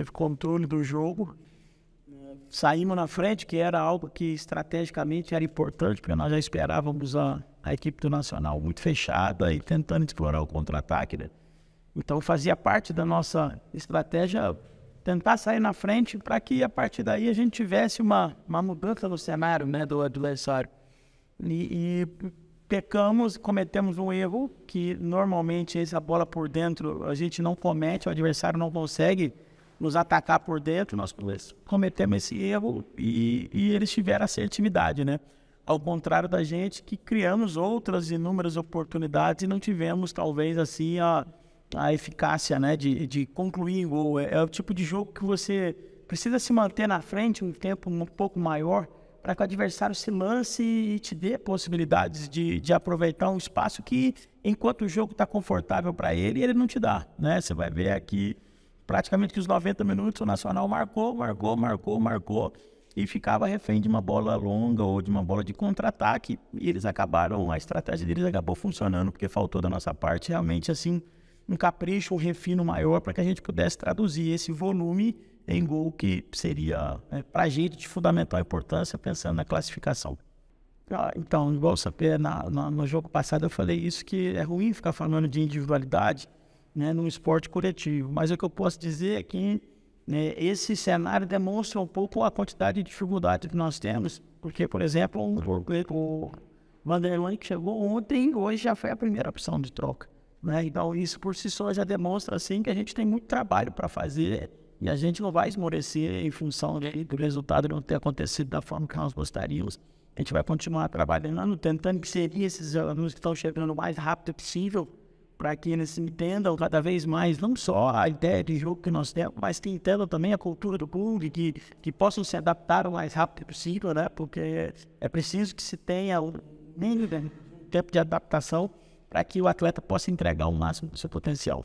teve controle do jogo. Saímos na frente, que era algo que estrategicamente era importante, porque nós já esperávamos a, a equipe do Nacional muito fechada e tentando explorar o contra-ataque. Né? Então fazia parte da nossa estratégia tentar sair na frente para que a partir daí a gente tivesse uma, uma mudança no cenário né, do adversário. E, e pecamos, cometemos um erro que normalmente essa bola por dentro a gente não comete, o adversário não consegue nos atacar por dentro, nós cometemos esse erro e, e eles tiveram assertividade, né? Ao contrário da gente que criamos outras inúmeras oportunidades e não tivemos, talvez, assim, a, a eficácia né, de, de concluir o gol. É, é o tipo de jogo que você precisa se manter na frente um tempo um pouco maior para que o adversário se lance e te dê possibilidades de, de aproveitar um espaço que, enquanto o jogo está confortável para ele, ele não te dá. Né? Você vai ver aqui praticamente que os 90 minutos o Nacional marcou, marcou, marcou, marcou e ficava refém de uma bola longa ou de uma bola de contra-ataque e eles acabaram, a estratégia deles acabou funcionando porque faltou da nossa parte realmente assim um capricho, um refino maior para que a gente pudesse traduzir esse volume em gol que seria né, para a gente de fundamental importância pensando na classificação. Ah, então, igual o na, no jogo passado eu falei isso que é ruim ficar falando de individualidade, né, no esporte coletivo. Mas o que eu posso dizer é que né, esse cenário demonstra um pouco a quantidade de dificuldade que nós temos, porque, por exemplo, um, uhum. o Vanderlan que chegou ontem, hoje já foi a primeira opção de troca. Né? Então, isso por si só já demonstra assim, que a gente tem muito trabalho para fazer e a gente não vai esmorecer em função de, do resultado não ter acontecido da forma que nós gostaríamos. A gente vai continuar trabalhando, tentando que esses alunos que estão chegando o mais rápido possível para que eles entendam cada vez mais não só a ideia de jogo que nós temos, mas que entendam também a cultura do clube, que, que possam se adaptar o mais rápido possível, né? Porque é preciso que se tenha o mínimo tempo de adaptação para que o atleta possa entregar o máximo do seu potencial.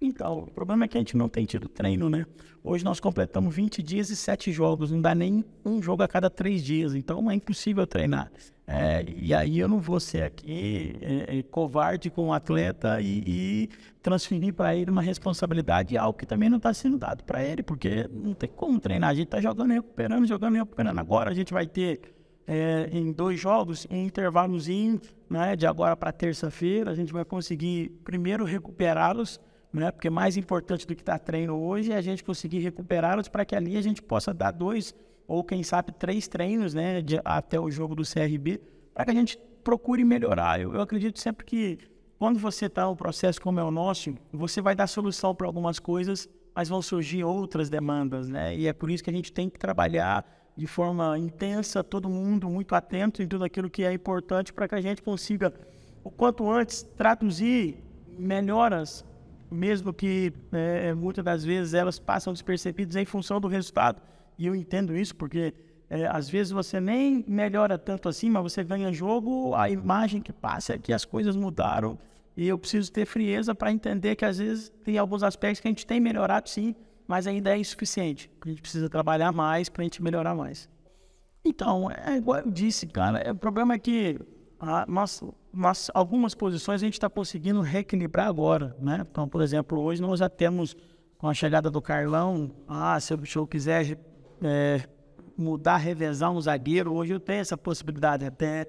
Então, o problema é que a gente não tem tido treino, né? Hoje nós completamos 20 dias e 7 jogos, não dá nem um jogo a cada 3 dias, então é impossível treinar. É, e aí eu não vou ser aqui é, é, covarde com o atleta e, e transferir para ele uma responsabilidade, algo que também não está sendo dado para ele, porque não tem como treinar. A gente está jogando e recuperando, jogando e recuperando. Agora a gente vai ter é, em dois jogos, um intervalozinho, né, de agora para terça-feira, a gente vai conseguir primeiro recuperá-los, né, porque mais importante do que está treino hoje é a gente conseguir recuperá-los para que ali a gente possa dar dois ou quem sabe três treinos né, de, até o jogo do CRB, para que a gente procure melhorar. Eu, eu acredito sempre que quando você está no processo como é o nosso, você vai dar solução para algumas coisas, mas vão surgir outras demandas, né? E é por isso que a gente tem que trabalhar de forma intensa, todo mundo muito atento em tudo aquilo que é importante para que a gente consiga, o quanto antes, traduzir melhoras, mesmo que é, é muitas das vezes elas passam despercebidas em função do resultado e eu entendo isso porque é, às vezes você nem melhora tanto assim, mas você ganha jogo, a imagem que passa é que as coisas mudaram. E eu preciso ter frieza para entender que às vezes tem alguns aspectos que a gente tem melhorado sim, mas ainda é insuficiente. A gente precisa trabalhar mais para a gente melhorar mais. Então, é igual eu disse, cara, é, o problema é que a, ah, mas, mas algumas posições a gente está conseguindo reequilibrar agora, né? Então, por exemplo, hoje nós já temos com a chegada do Carlão, ah, se o show quiser é, mudar, revezar um zagueiro. Hoje eu tenho essa possibilidade até.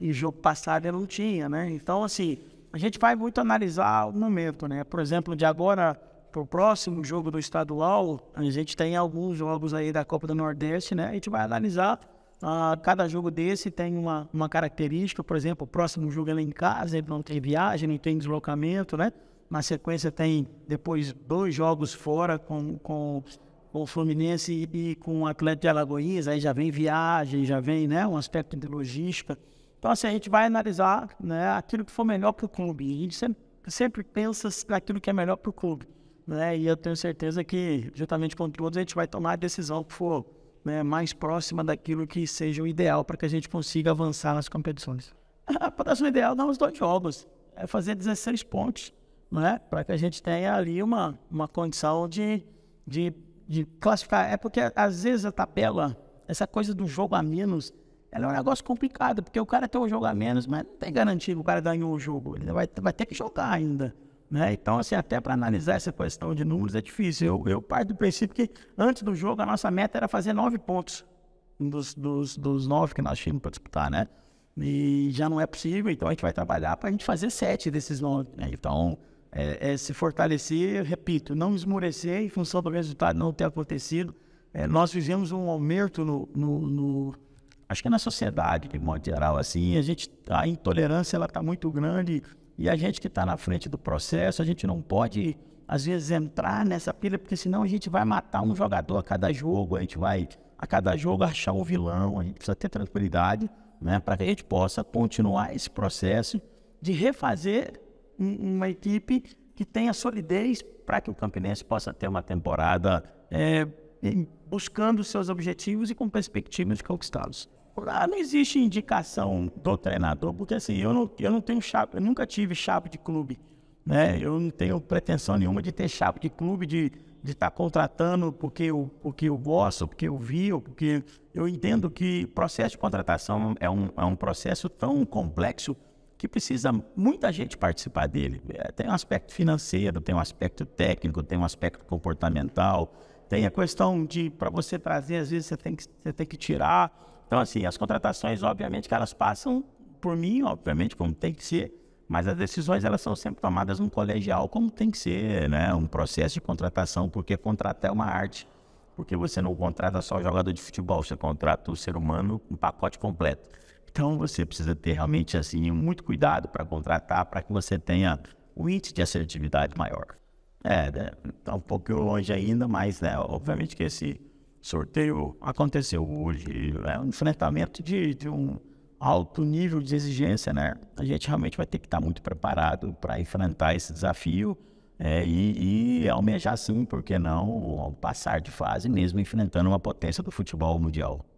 E jogo passado eu não tinha, né? Então, assim, a gente vai muito analisar o momento, né? Por exemplo, de agora para o próximo jogo do estadual, a gente tem alguns jogos aí da Copa do Nordeste, né? A gente vai analisar. Uh, cada jogo desse tem uma, uma característica, por exemplo, o próximo jogo ele é em casa, ele não tem viagem, não tem deslocamento, né? Na sequência tem depois dois jogos fora com, com com o Fluminense e com o Atlético de Alagoas aí já vem viagem, já vem né, um aspecto de logística. Então, assim, a gente vai analisar né, aquilo que for melhor para o clube. E a gente sempre, sempre pensa naquilo que é melhor para o clube. Né? E eu tenho certeza que, juntamente com todos, a gente vai tomar a decisão que for né, mais próxima daquilo que seja o ideal para que a gente consiga avançar nas competições. A próxima ideal é não os dois jogos, é fazer 16 pontos, né? para que a gente tenha ali uma, uma condição de, de de classificar. É porque, às vezes, a tabela, essa coisa do jogo a menos, ela é um negócio complicado, porque o cara tem um jogo a menos, mas não tem garantia que o cara ganhou o jogo. Ele vai, vai ter que jogar ainda. Né? Então, assim, até para analisar essa questão de números é difícil. Eu, eu parto do princípio que antes do jogo a nossa meta era fazer nove pontos dos, dos, dos nove que nós tínhamos para disputar, né? E já não é possível, então a gente vai trabalhar para a gente fazer sete desses nove. Né? Então, é, é, se fortalecer, repito, não esmorecer em função do resultado não ter acontecido. É, nós vivemos um aumento no, no, no, acho que na sociedade de modo geral assim, a gente a intolerância ela está muito grande e a gente que está na frente do processo, a gente não pode às vezes entrar nessa pilha porque senão a gente vai matar um jogador a cada jogo, a gente vai a cada jogo achar um vilão, a gente precisa ter tranquilidade, né, para que a gente possa continuar esse processo de refazer uma equipe que tenha solidez para que o Campinense possa ter uma temporada é, buscando seus objetivos e com perspectivas de conquistá-los. Ah, não existe indicação do treinador, porque assim, eu não, eu não tenho chave, eu nunca tive chave de clube. Né? Eu não tenho pretensão nenhuma de ter chave de clube, de estar tá contratando porque eu, porque eu gosto, porque eu vi, porque eu entendo que o processo de contratação é um, é um processo tão complexo que precisa muita gente participar dele. É, tem um aspecto financeiro, tem um aspecto técnico, tem um aspecto comportamental, tem a questão de, para você trazer, às vezes você tem, que, você tem que tirar. Então, assim, as contratações, obviamente, que elas passam por mim, obviamente, como tem que ser, mas as decisões, elas são sempre tomadas num colegial, como tem que ser, né? Um processo de contratação, porque contratar é uma arte. Porque você não contrata só o jogador de futebol, você contrata o ser humano, um pacote completo. Então você precisa ter realmente assim muito cuidado para contratar para que você tenha o índice de assertividade maior. É, né? tá um pouco longe ainda, mas né, obviamente que esse sorteio aconteceu hoje. É um enfrentamento de, de um alto nível de exigência, né? A gente realmente vai ter que estar tá muito preparado para enfrentar esse desafio é, e, e, almejar sim, por que não, passar de fase mesmo enfrentando uma potência do futebol mundial.